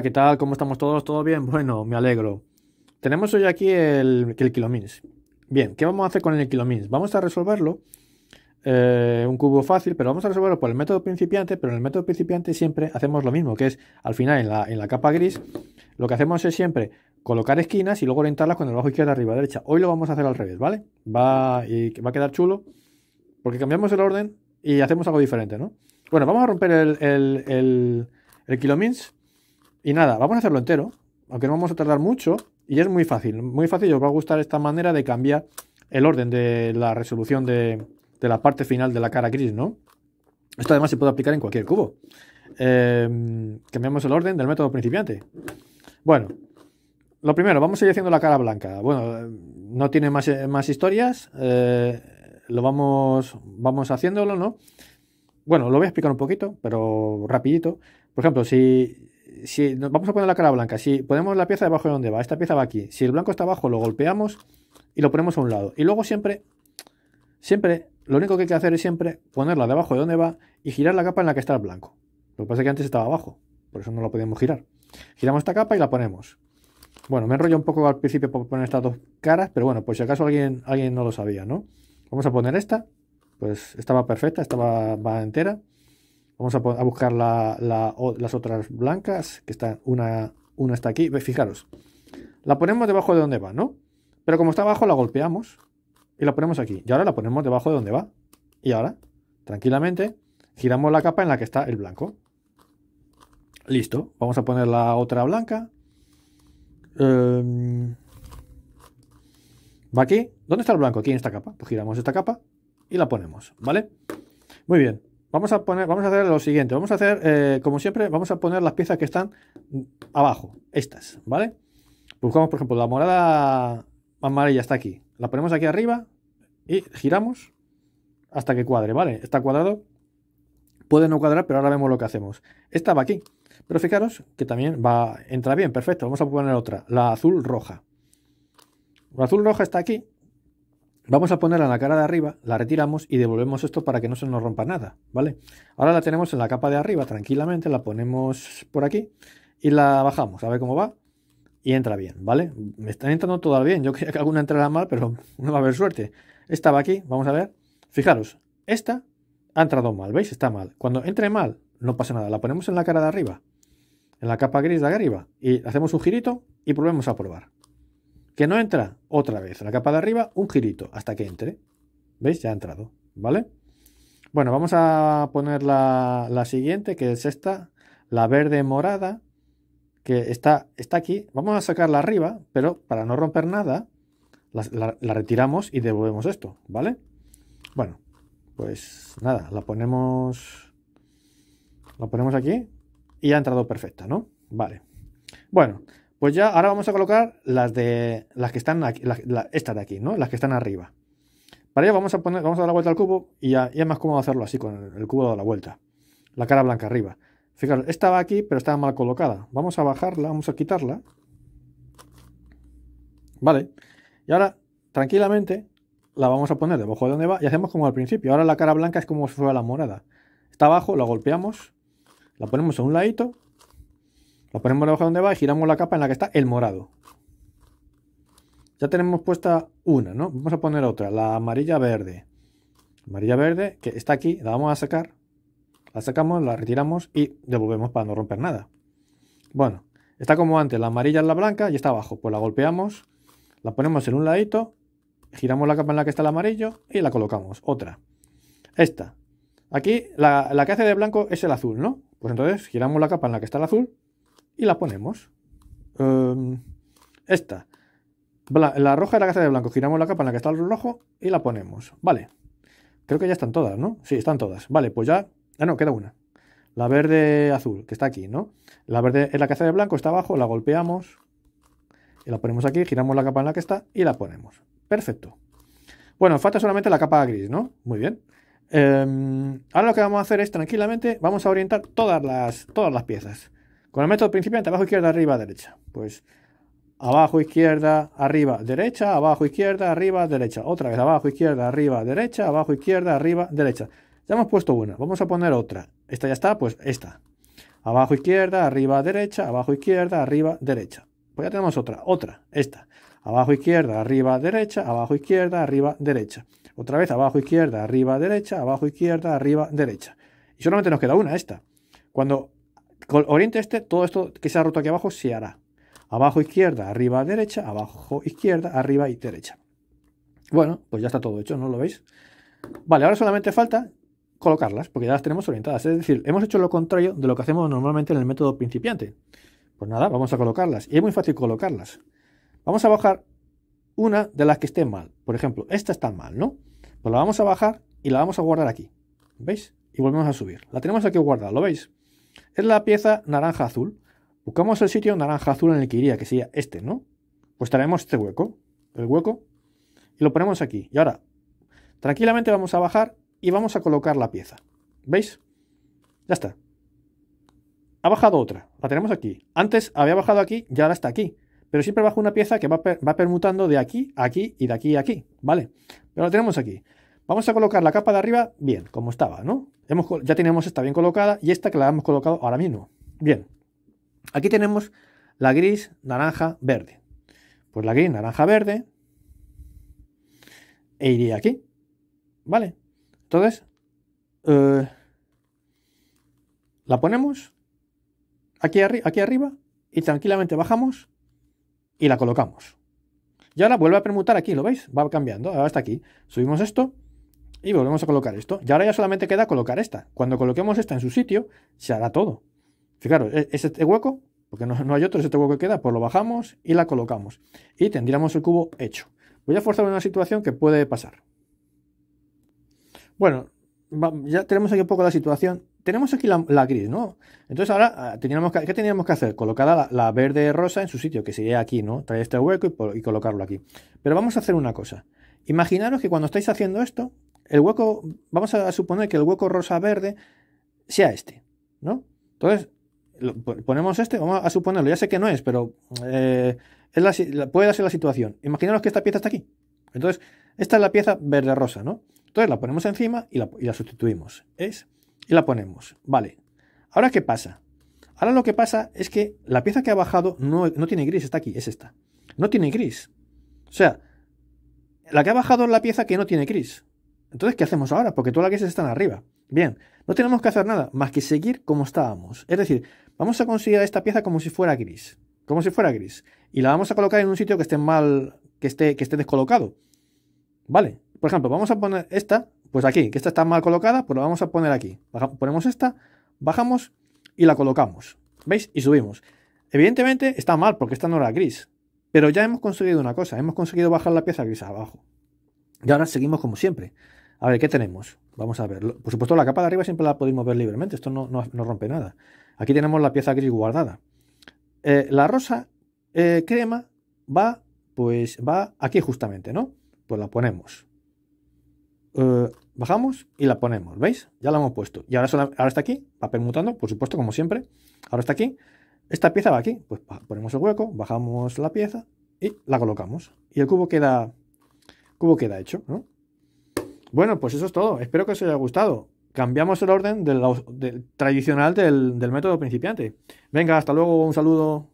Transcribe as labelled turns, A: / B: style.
A: ¿qué tal? ¿Cómo estamos todos? ¿Todo bien? Bueno, me alegro. Tenemos hoy aquí el, el kilomins. Bien, ¿qué vamos a hacer con el kilomins? Vamos a resolverlo, eh, un cubo fácil, pero vamos a resolverlo por el método principiante, pero en el método principiante siempre hacemos lo mismo, que es al final en la, capa gris, lo que hacemos es siempre colocar esquinas y luego orientarlas con el bajo izquierda, arriba, derecha. Hoy lo vamos a hacer al revés, ¿vale? Va, y va a quedar chulo, porque cambiamos el orden y hacemos algo diferente, ¿no? Bueno, vamos a romper el, el, el, el kilomins y nada, vamos a hacerlo entero, aunque no vamos a tardar mucho, y es muy fácil, muy fácil, os va a gustar esta manera de cambiar el orden de la resolución de, la parte final de la cara gris, ¿no? Esto además se puede aplicar en cualquier cubo. Eh, cambiamos el orden del método principiante. Bueno, lo primero, vamos a ir haciendo la cara blanca. Bueno, no tiene más, historias. Eh, lo vamos, vamos haciéndolo, ¿no? Bueno, lo voy a explicar un poquito, pero rapidito. Por ejemplo, si, vamos a poner la cara blanca, si ponemos la pieza debajo de donde va, esta pieza va aquí, si el blanco está abajo lo golpeamos y lo ponemos a un lado. Y luego siempre, siempre, lo único que hay que hacer es siempre ponerla debajo de donde va y girar la capa en la que está el blanco. Lo que pasa es que antes estaba abajo, por eso no la podíamos girar. Giramos esta capa y la ponemos. Bueno, me enrollo un poco al principio por poner estas dos caras, pero bueno, pues si acaso alguien, alguien no lo sabía, ¿no? Vamos a poner esta, pues estaba perfecta, estaba va entera. Vamos a, buscar las otras blancas, que está una, una está aquí. Fijaros, la ponemos debajo de donde va, ¿no? Pero como está abajo, la golpeamos y la ponemos aquí. Y ahora la ponemos debajo de donde va. Y ahora, tranquilamente, giramos la capa en la que está el blanco. Listo. Vamos a poner la otra blanca. Em, va aquí. ¿Dónde está el blanco? Aquí en esta capa. Pues giramos esta capa y la ponemos, ¿vale? Muy bien vamos a poner, vamos a hacer lo siguiente. Vamos a hacer, eh, como siempre, vamos a poner las piezas que están abajo, estas, ¿vale? Buscamos, por ejemplo, la morada amarilla está aquí. La ponemos aquí arriba y giramos hasta que cuadre, ¿vale? Está cuadrado. Puede no cuadrar, pero ahora vemos lo que hacemos. Esta va aquí. Pero fijaros que también va, entra bien, perfecto. Vamos a poner otra, la azul roja. La azul roja está aquí, Vamos a ponerla en la cara de arriba, la retiramos y devolvemos esto para que no se nos rompa nada, ¿vale? Ahora la tenemos en la capa de arriba tranquilamente, la ponemos por aquí y la bajamos, a ver cómo va. Y entra bien, ¿vale? Me están entrando todo bien, yo creía que alguna entrara mal, pero no va a haber suerte. Esta va aquí, vamos a ver. Fijaros, esta ha entrado mal, ¿veis? Está mal. Cuando entre mal, no pasa nada, la ponemos en la cara de arriba, en la capa gris de arriba, y hacemos un girito y volvemos a probar. ¿Que no entra? Otra vez. La capa de arriba, un girito hasta que entre. ¿Veis? Ya ha entrado. ¿Vale? Bueno, vamos a poner la, siguiente, que es esta, la verde morada, que está, está aquí. Vamos a sacarla arriba, pero para no romper nada, la, la retiramos y devolvemos esto, ¿vale? Bueno, pues nada, la ponemos, la ponemos aquí y ha entrado perfecta, ¿no? Vale. Bueno, pues ya ahora vamos a colocar las de las que están aquí, estas de aquí, ¿no? Las que están arriba. Para ello vamos a poner, vamos a dar la vuelta al cubo y ya, es más cómodo hacerlo así con el, cubo de la vuelta. La cara blanca arriba. Fijaros, esta va aquí, pero estaba mal colocada. Vamos a bajarla, vamos a quitarla. Vale. Y ahora, tranquilamente, la vamos a poner debajo de donde va y hacemos como al principio. Ahora la cara blanca es como si fuera la morada. Está abajo, la golpeamos, la ponemos a un ladito lo ponemos debajo donde va y giramos la capa en la que está el morado. Ya tenemos puesta una, ¿no? Vamos a poner otra, la amarilla verde. Amarilla verde, que está aquí, la vamos a sacar. La sacamos, la retiramos y devolvemos para no romper nada. Bueno, está como antes, la amarilla es la blanca y está abajo. Pues la golpeamos, la ponemos en un ladito, giramos la capa en la que está el amarillo y la colocamos. Otra. Esta. Aquí la que hace de blanco es el azul, ¿no? Pues entonces giramos la capa en la que está el azul y la ponemos. Em, esta. la roja de la casa de blanco. Giramos la capa en la que está el rojo y la ponemos. Vale. Creo que ya están todas, ¿no? Sí, están todas. Vale, pues ya... Ah, no, queda una. La verde azul, que está aquí, ¿no? La verde es la casa de blanco, está abajo, la golpeamos. Y la ponemos aquí, giramos la capa en la que está y la ponemos. Perfecto. Bueno, falta solamente la capa gris, ¿no? Muy bien. Em, ahora lo que vamos a hacer es tranquilamente, vamos a orientar todas las, todas las piezas. Con el método principiante, abajo, izquierda, arriba, derecha. Pues abajo, izquierda, arriba, derecha, abajo, izquierda, arriba, derecha. Otra vez, abajo, izquierda, arriba, derecha, abajo, izquierda, arriba, derecha. Ya hemos puesto una, vamos a poner otra. Esta ya está, pues esta. Abajo, izquierda, arriba, derecha, abajo, izquierda, arriba, derecha. Pues ya tenemos otra, otra, esta. Abajo, izquierda, arriba, derecha, abajo, izquierda, arriba, derecha. Otra vez, abajo, izquierda, arriba, derecha, abajo, izquierda, arriba, derecha. Y solamente nos queda una, esta. Cuando oriente este, todo esto que se ha roto aquí abajo se hará. Abajo izquierda, arriba derecha, abajo izquierda, arriba y derecha. Bueno, pues ya está todo hecho, ¿no lo veis? Vale, ahora solamente falta colocarlas, porque ya las tenemos orientadas. Es decir, hemos hecho lo contrario de lo que hacemos normalmente en el método principiante. Pues nada, vamos a colocarlas. Y es muy fácil colocarlas. Vamos a bajar una de las que esté mal. Por ejemplo, esta está mal, ¿no? Pues la vamos a bajar y la vamos a guardar aquí. ¿Veis? Y volvemos a subir. La tenemos aquí guardada, ¿lo veis? Es la pieza naranja azul. Buscamos el sitio naranja azul en el que iría, que sería este, ¿no? Pues traemos este hueco, el hueco, y lo ponemos aquí. Y ahora, tranquilamente vamos a bajar y vamos a colocar la pieza. ¿Veis? Ya está. Ha bajado otra, la tenemos aquí. Antes había bajado aquí y ahora está aquí. Pero siempre bajo una pieza que va, va permutando de aquí a aquí y de aquí a aquí, ¿vale? Pero la tenemos aquí. Vamos a colocar la capa de arriba bien, como estaba, ¿no? ya tenemos esta bien colocada y esta que la hemos colocado ahora mismo. Bien, aquí tenemos la gris, naranja, verde. Pues la gris, naranja, verde e iría aquí, ¿vale? Entonces, eh, la ponemos aquí, aquí arriba y tranquilamente bajamos y la colocamos. Y ahora vuelve a permutar aquí, ¿lo veis? Va cambiando, ahora está aquí. Subimos esto y volvemos a colocar esto. Y ahora ya solamente queda colocar esta. Cuando coloquemos esta en su sitio, se hará todo. Fijaros, e-, este hueco, porque no, hay otro, es este hueco que queda, pues lo bajamos y la colocamos. Y tendríamos el cubo hecho. Voy a forzar una situación que puede pasar. Bueno, ya tenemos aquí un poco la situación. Tenemos aquí la, gris, ¿no? Entonces ahora, ah, ¿qué teníamos que hacer? Colocar la, verde rosa en su sitio, que sería aquí, ¿no? Traer este hueco y colocarlo aquí. Pero vamos a hacer una cosa. Imaginaros que cuando estáis haciendo esto, el hueco, vamos a suponer que el hueco rosa-verde sea este, ¿no? Entonces, ponemos este, vamos a suponerlo, ya sé que no es, pero eh, puede ser la situación. Imaginaros que esta pieza está aquí. Entonces, esta es la pieza verde-rosa, ¿no? Entonces la ponemos encima y la, sustituimos. ¿Es? Y la ponemos. Vale. Ahora, ¿qué pasa? Ahora lo que pasa es que la pieza que ha bajado no, no tiene gris, está aquí, es esta. No tiene gris. O sea, la que ha bajado es la pieza que no tiene gris. Entonces, ¿qué hacemos ahora? Porque todas las grises están arriba. Bien, no tenemos que hacer nada más que seguir como estábamos. Es decir, vamos a conseguir esta pieza como si fuera gris. Como si fuera gris. Y la vamos a colocar en un sitio que esté mal, que esté, que esté descolocado. ¿Vale? Por ejemplo, vamos a poner esta, pues aquí, que esta está mal colocada, pues la vamos a poner aquí. ponemos esta, bajamos y la colocamos. ¿Veis? Y subimos. Evidentemente está mal porque esta no era gris. Pero ya hemos conseguido una cosa, hemos conseguido bajar la pieza gris abajo. Y ahora seguimos como siempre. A ver, ¿qué tenemos? Vamos a ver. Por supuesto, la capa de arriba siempre la podemos ver libremente. Esto no, rompe nada. Aquí tenemos la pieza gris guardada. Eh, la rosa eh, crema va, pues, va aquí justamente, ¿no? Pues la ponemos. Eh, bajamos y la ponemos, ¿veis? Ya la hemos puesto. Y ahora, ahora está aquí, va permutando, por supuesto, como siempre. Ahora está aquí. Esta pieza va aquí. Pues ponemos el hueco, bajamos la pieza y la colocamos. Y el cubo queda, cubo queda hecho, ¿no? Bueno, pues eso es todo. Espero que os haya gustado. Cambiamos el orden del, tradicional del método principiante. Venga, hasta luego, un saludo.